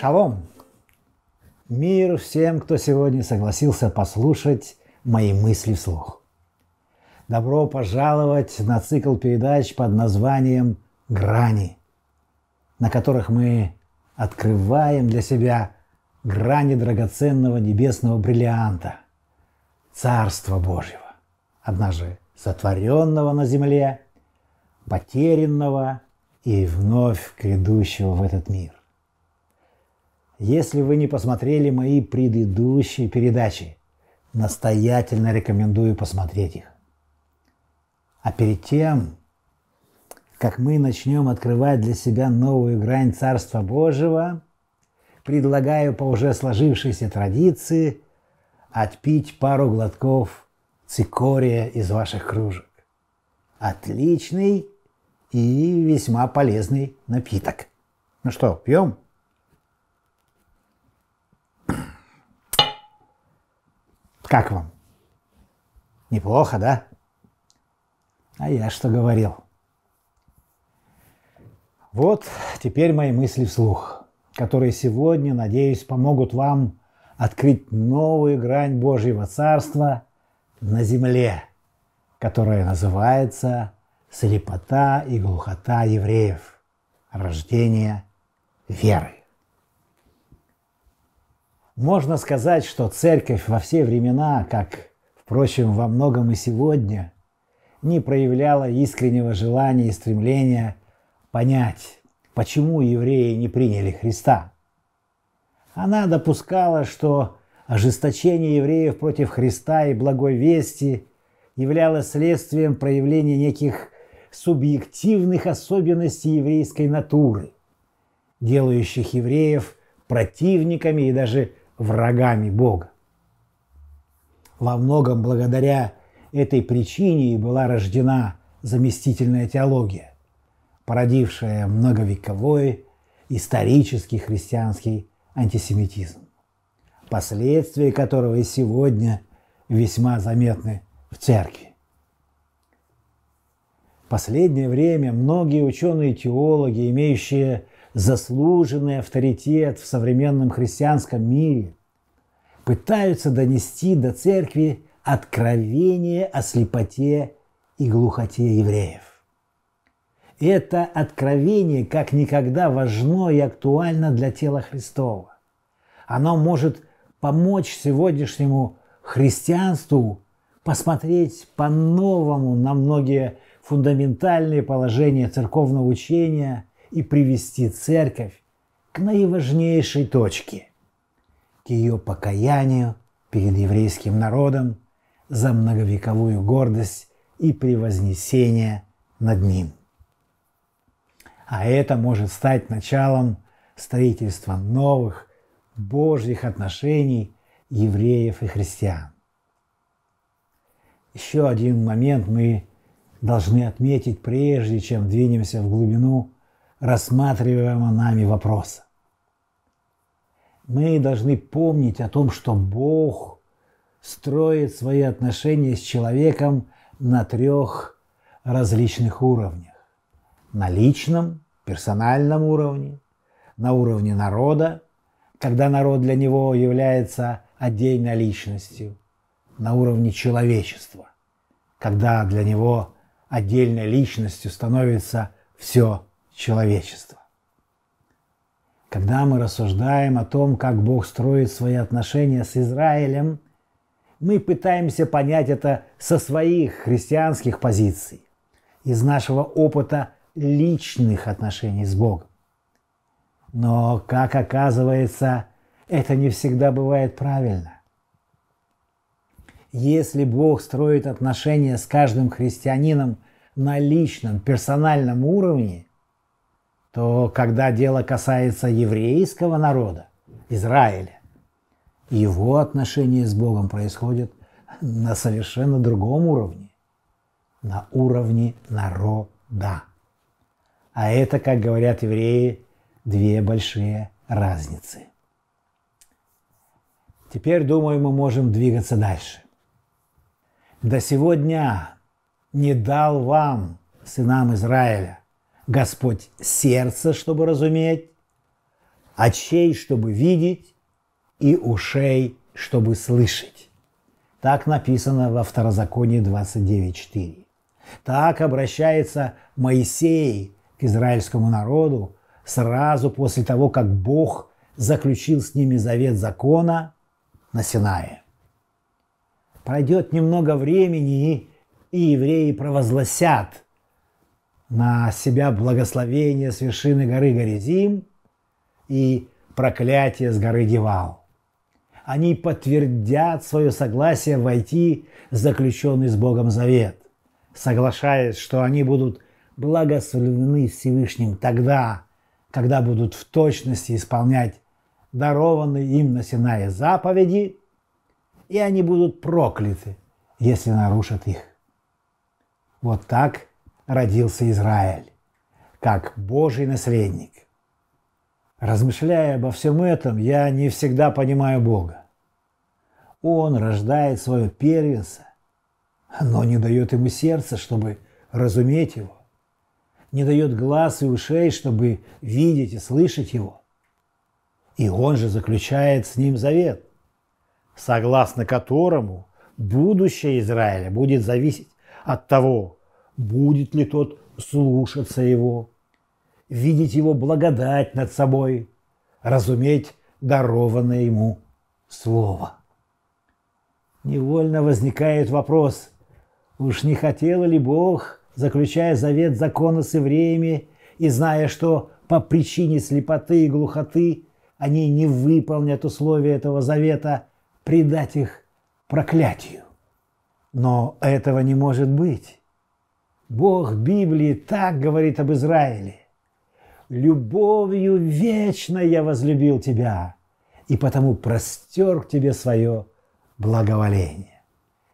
Шалом! Мир всем, кто сегодня согласился послушать мои мысли вслух. Добро пожаловать на цикл передач под названием «Грани», на которых мы открываем для себя грани драгоценного небесного бриллианта – Царства Божьего, однажды сотворенного на земле, потерянного и вновь грядущего в этот мир. Если вы не посмотрели мои предыдущие передачи, настоятельно рекомендую посмотреть их. А перед тем, как мы начнем открывать для себя новую грань Царства Божьего, предлагаю по уже сложившейся традиции отпить пару глотков цикория из ваших кружек. Отличный и весьма полезный напиток. Ну что, пьем? Как вам? Неплохо, да? А я что говорил? Вот теперь мои мысли вслух, которые сегодня, надеюсь, помогут вам открыть новую грань Божьего Царства на земле, которая называется «Слепота и глухота евреев. Рождение веры». Можно сказать, что церковь во все времена, как, впрочем, во многом и сегодня, не проявляла искреннего желания и стремления понять, почему евреи не приняли Христа. Она допускала, что ожесточение евреев против Христа и благой вести являлось следствием проявления неких субъективных особенностей еврейской натуры, делающих евреев противниками и даже врагами Бога. Во многом благодаря этой причине и была рождена заместительная теология, породившая многовековой исторический христианский антисемитизм, последствия которого и сегодня весьма заметны в церкви. В последнее время многие ученые-теологи, имеющие заслуженный авторитет в современном христианском мире, пытаются донести до церкви откровение о слепоте и глухоте евреев. Это откровение как никогда важно и актуально для тела Христова. Оно может помочь сегодняшнему христианству посмотреть по-новому на многие фундаментальные положения церковного учения, и привести церковь к наиважнейшей точке, к ее покаянию перед еврейским народом за многовековую гордость и превознесение над ним. А это может стать началом строительства новых божьих отношений евреев и христиан. Еще один момент мы должны отметить, прежде чем двинемся в глубину рассматриваемого нами вопроса. Мы должны помнить о том, что Бог строит свои отношения с человеком на трех различных уровнях. На личном, персональном уровне, на уровне народа, когда народ для него является отдельной личностью, на уровне человечества, когда для него отдельной личностью становится все человечества. Когда мы рассуждаем о том, как Бог строит свои отношения с Израилем, мы пытаемся понять это со своих христианских позиций, из нашего опыта личных отношений с Богом. Но, как оказывается, это не всегда бывает правильно. Если Бог строит отношения с каждым христианином на личном, персональном уровне, то когда дело касается еврейского народа, Израиля, его отношения с Богом происходят на совершенно другом уровне, на уровне народа. А это, как говорят евреи, две большие разницы. Теперь, думаю, мы можем двигаться дальше. До сегодня не дал вам, сынам Израиля, Господь сердце, чтобы разуметь, очей, чтобы видеть, и ушей, чтобы слышать. Так написано во Второзаконии 29.4. Так обращается Моисей к израильскому народу сразу после того, как Бог заключил с ними завет закона на Синае. Пройдет немного времени, и евреи провозгласят – на себя благословение с вершины горы Горизим и проклятие с горы девал Они подтвердят свое согласие войти в заключенный с Богом завет, соглашаясь, что они будут благословлены Всевышним тогда, когда будут в точности исполнять дарованные им на Синае заповеди, и они будут прокляты, если нарушат их. Вот так родился Израиль, как Божий наследник. Размышляя обо всем этом, я не всегда понимаю Бога. Он рождает свое первенца, но не дает ему сердца, чтобы разуметь его, не дает глаз и ушей, чтобы видеть и слышать его. И он же заключает с ним завет, согласно которому будущее Израиля будет зависеть от того, будет ли тот слушаться его, видеть его благодать над собой, разуметь дарованное ему слово. Невольно возникает вопрос, уж не хотел ли Бог, заключая завет закона с евреями и зная, что по причине слепоты и глухоты они не выполнят условия этого завета, предать их проклятию. Но этого не может быть. Бог Библии так говорит об Израиле. «Любовью вечно я возлюбил тебя, и потому простер к тебе свое благоволение».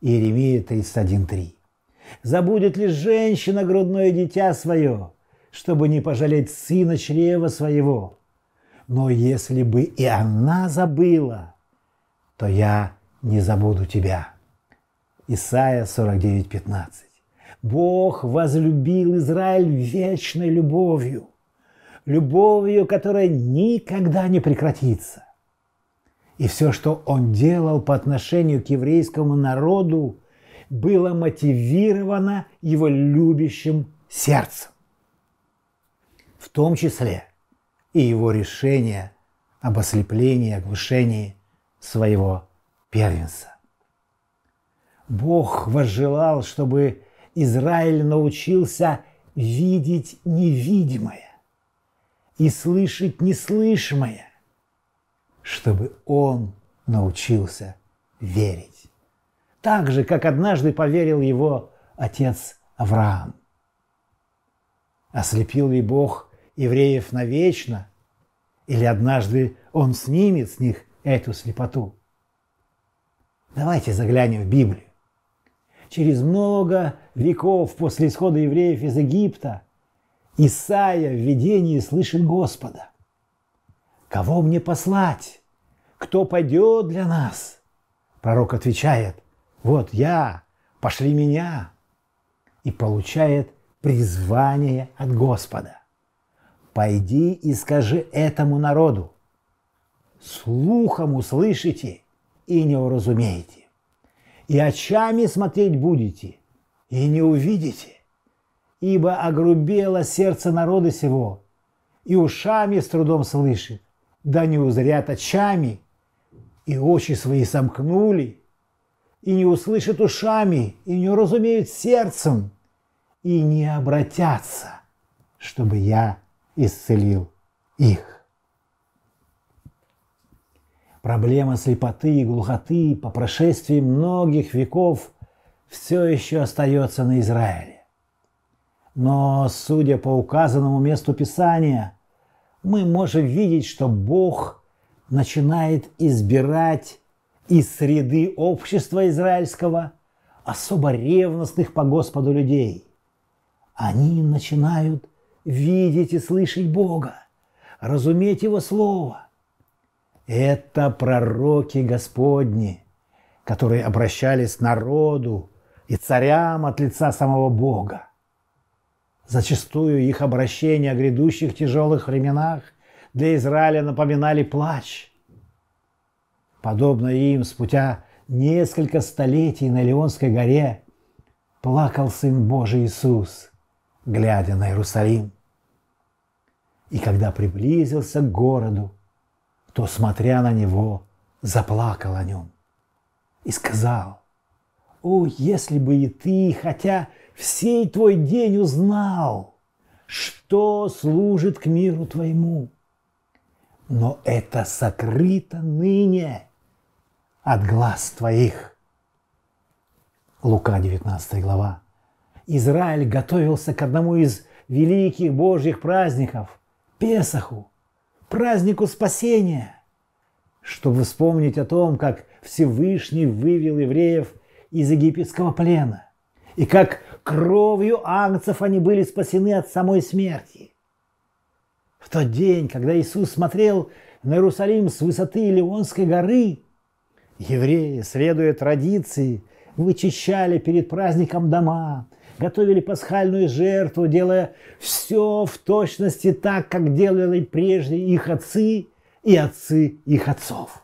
Иеремия 31.3. «Забудет ли женщина грудное дитя свое, чтобы не пожалеть сына чрева своего? Но если бы и она забыла, то я не забуду тебя». Исайя 49.15. Бог возлюбил Израиль вечной любовью, любовью, которая никогда не прекратится. И все, что он делал по отношению к еврейскому народу, было мотивировано его любящим сердцем. В том числе и его решение об ослеплении, оглушении своего первенца. Бог возжелал, чтобы Израиль научился видеть невидимое и слышать неслышимое, чтобы он научился верить. Так же, как однажды поверил его отец Авраам. Ослепил ли Бог евреев навечно, или однажды он снимет с них эту слепоту? Давайте заглянем в Библию через много веков после исхода евреев из Египта, Исаия в видении слышит Господа. «Кого мне послать? Кто пойдет для нас?» Пророк отвечает, «Вот я, пошли меня!» И получает призвание от Господа. «Пойди и скажи этому народу, слухом услышите и не уразумеете» и очами смотреть будете, и не увидите. Ибо огрубело сердце народа сего, и ушами с трудом слышит, да не узрят очами, и очи свои сомкнули, и не услышат ушами, и не разумеют сердцем, и не обратятся, чтобы я исцелил их. Проблема слепоты и глухоты по прошествии многих веков все еще остается на Израиле. Но, судя по указанному месту Писания, мы можем видеть, что Бог начинает избирать из среды общества израильского особо ревностных по Господу людей. Они начинают видеть и слышать Бога, разуметь Его Слово – это пророки Господни, которые обращались к народу и царям от лица самого Бога. Зачастую их обращения о грядущих тяжелых временах для Израиля напоминали плач. Подобно им, спутя несколько столетий на Леонской горе, плакал Сын Божий Иисус, глядя на Иерусалим. И когда приблизился к городу, то, смотря на него, заплакал о нем и сказал, «О, если бы и ты, хотя всей твой день узнал, что служит к миру твоему, но это сокрыто ныне от глаз твоих». Лука 19 глава. Израиль готовился к одному из великих Божьих праздников – Песаху – празднику спасения, чтобы вспомнить о том, как Всевышний вывел евреев из египетского плена, и как кровью ангцев они были спасены от самой смерти. В тот день, когда Иисус смотрел на Иерусалим с высоты Ливонской горы, евреи, следуя традиции, вычищали перед праздником дома, готовили пасхальную жертву, делая все в точности так, как делали прежде их отцы и отцы их отцов.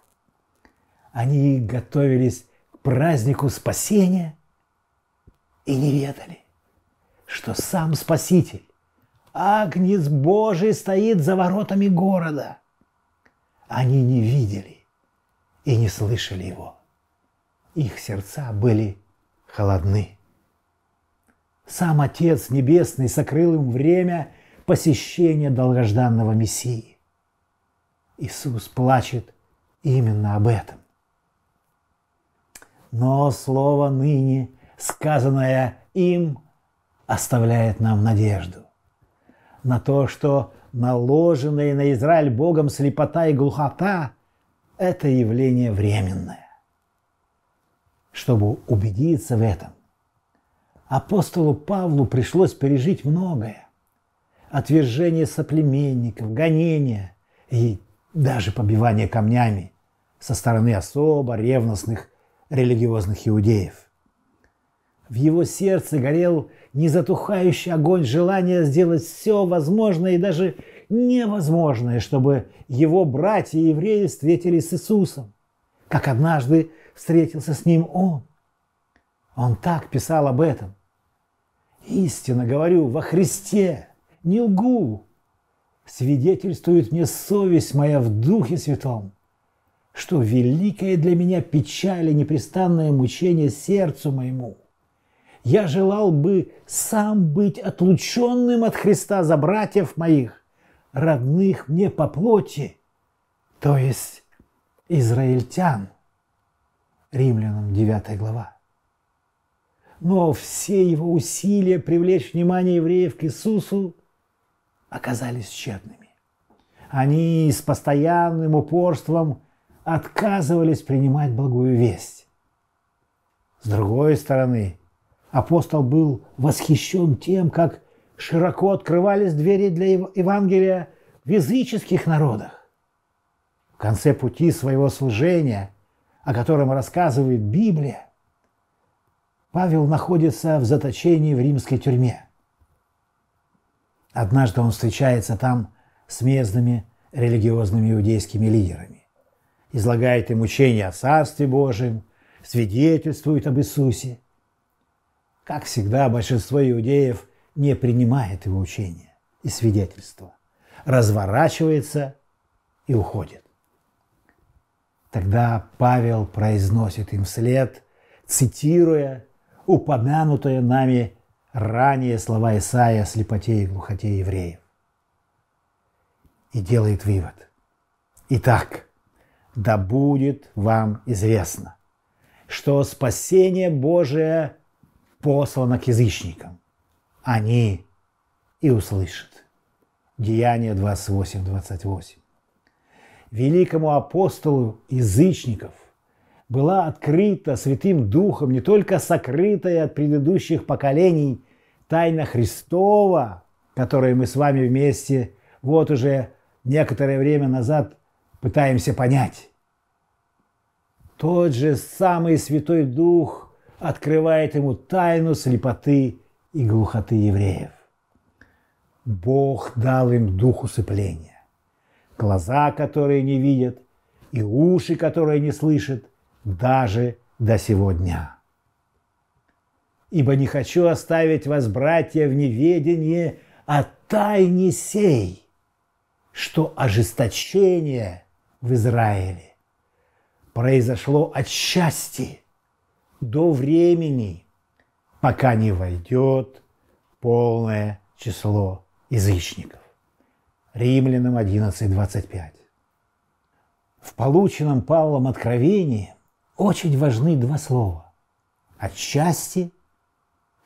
Они готовились к празднику спасения и не ведали, что сам Спаситель, Агнец Божий, стоит за воротами города. Они не видели и не слышали его. Их сердца были холодны. Сам Отец Небесный сокрыл им время посещения долгожданного Мессии. Иисус плачет именно об этом. Но слово ныне, сказанное им, оставляет нам надежду на то, что наложенные на Израиль Богом слепота и глухота – это явление временное. Чтобы убедиться в этом, Апостолу Павлу пришлось пережить многое. Отвержение соплеменников, гонения и даже побивание камнями со стороны особо ревностных религиозных иудеев. В его сердце горел незатухающий огонь желания сделать все возможное и даже невозможное, чтобы его братья-евреи встретились с Иисусом, как однажды встретился с ним он. Он так писал об этом. Истинно говорю во Христе, не лгу. Свидетельствует мне совесть моя в Духе Святом, что великое для меня печаль и непрестанное мучение сердцу моему. Я желал бы сам быть отлученным от Христа за братьев моих, родных мне по плоти, то есть израильтян. Римлянам 9 глава но все его усилия привлечь внимание евреев к Иисусу оказались тщетными. Они с постоянным упорством отказывались принимать благую весть. С другой стороны, апостол был восхищен тем, как широко открывались двери для Евангелия в языческих народах. В конце пути своего служения, о котором рассказывает Библия, Павел находится в заточении в римской тюрьме. Однажды он встречается там с местными религиозными иудейскими лидерами, излагает им учение о Царстве Божьем, свидетельствует об Иисусе. Как всегда, большинство иудеев не принимает его учение и свидетельство, разворачивается и уходит. Тогда Павел произносит им вслед, цитируя упомянутые нами ранее слова Исаия о слепоте и глухоте евреев. И делает вывод. Итак, да будет вам известно, что спасение Божие послано к язычникам. Они и услышат. Деяние 28-28. Великому апостолу язычников была открыта Святым Духом, не только сокрытая от предыдущих поколений тайна Христова, которую мы с вами вместе вот уже некоторое время назад пытаемся понять. Тот же самый Святой Дух открывает ему тайну слепоты и глухоты евреев. Бог дал им дух усыпления, глаза, которые не видят, и уши, которые не слышат – даже до сегодня. Ибо не хочу оставить вас, братья, в неведении о тайне сей, что ожесточение в Израиле произошло от счастья до времени, пока не войдет полное число язычников. Римлянам 11.25. В полученном Павлом откровении очень важны два слова – отчасти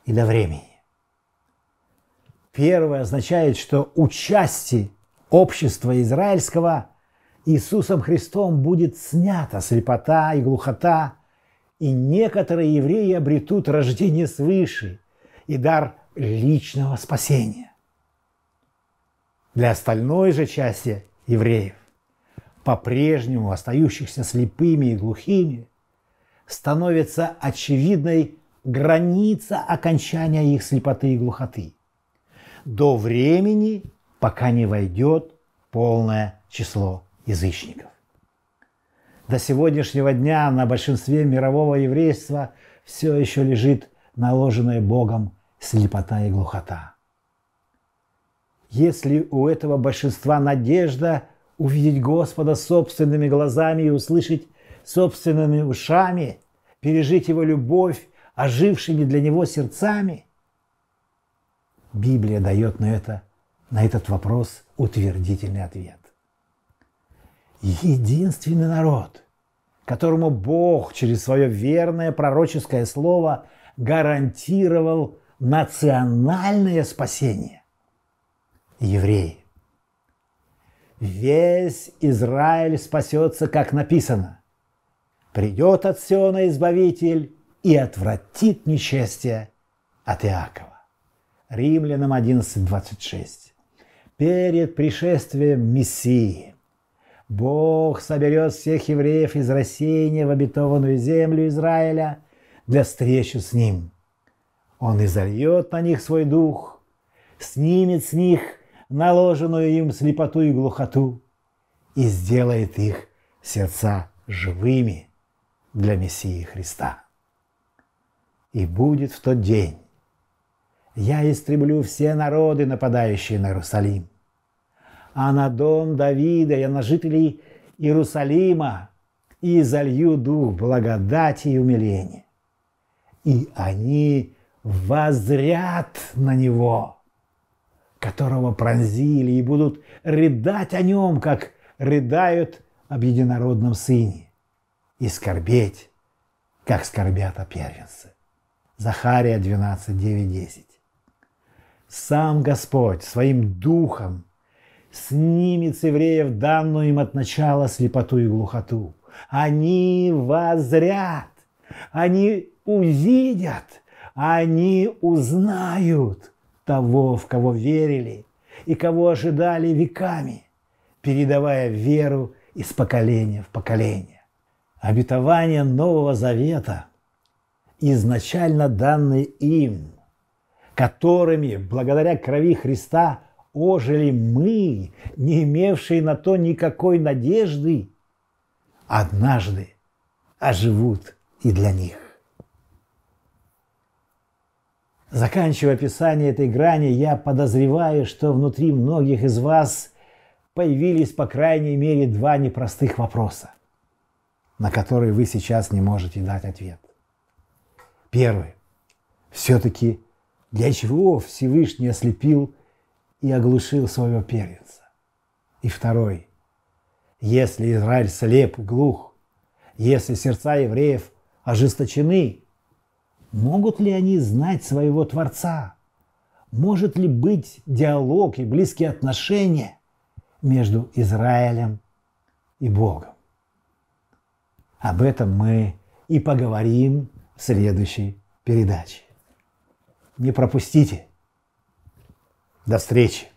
и до времени. Первое означает, что участи общества израильского Иисусом Христом будет снята слепота и глухота, и некоторые евреи обретут рождение свыше и дар личного спасения. Для остальной же части евреев, по-прежнему остающихся слепыми и глухими, становится очевидной граница окончания их слепоты и глухоты. До времени, пока не войдет полное число язычников. До сегодняшнего дня на большинстве мирового еврейства все еще лежит наложенная Богом слепота и глухота. Если у этого большинства надежда увидеть Господа собственными глазами и услышать собственными ушами, пережить его любовь ожившими для него сердцами? Библия дает на, это, на этот вопрос утвердительный ответ. Единственный народ, которому Бог через свое верное пророческое слово гарантировал национальное спасение – евреи. Весь Израиль спасется, как написано придет от Сиона Избавитель и отвратит нечестие от Иакова. Римлянам 11.26. Перед пришествием Мессии Бог соберет всех евреев из рассеяния в обетованную землю Израиля для встречи с Ним. Он изольет на них свой дух, снимет с них наложенную им слепоту и глухоту и сделает их сердца живыми – для Мессии Христа. И будет в тот день. Я истреблю все народы, нападающие на Иерусалим. А на дом Давида я на жителей Иерусалима и залью дух благодати и умиления. И они возрят на него, которого пронзили, и будут рыдать о нем, как рыдают об единородном сыне и скорбеть, как скорбят о первенце. Захария 12, 9, 10. Сам Господь своим духом снимет с евреев данную им от начала слепоту и глухоту. Они возрят, они увидят, они узнают того, в кого верили и кого ожидали веками, передавая веру из поколения в поколение обетования Нового Завета, изначально данные им, которыми, благодаря крови Христа, ожили мы, не имевшие на то никакой надежды, однажды оживут и для них. Заканчивая описание этой грани, я подозреваю, что внутри многих из вас появились по крайней мере два непростых вопроса на которые вы сейчас не можете дать ответ. Первый. Все-таки для чего Всевышний ослепил и оглушил своего первенца? И второй. Если Израиль слеп и глух, если сердца евреев ожесточены, могут ли они знать своего Творца? Может ли быть диалог и близкие отношения между Израилем и Богом? Об этом мы и поговорим в следующей передаче. Не пропустите. До встречи.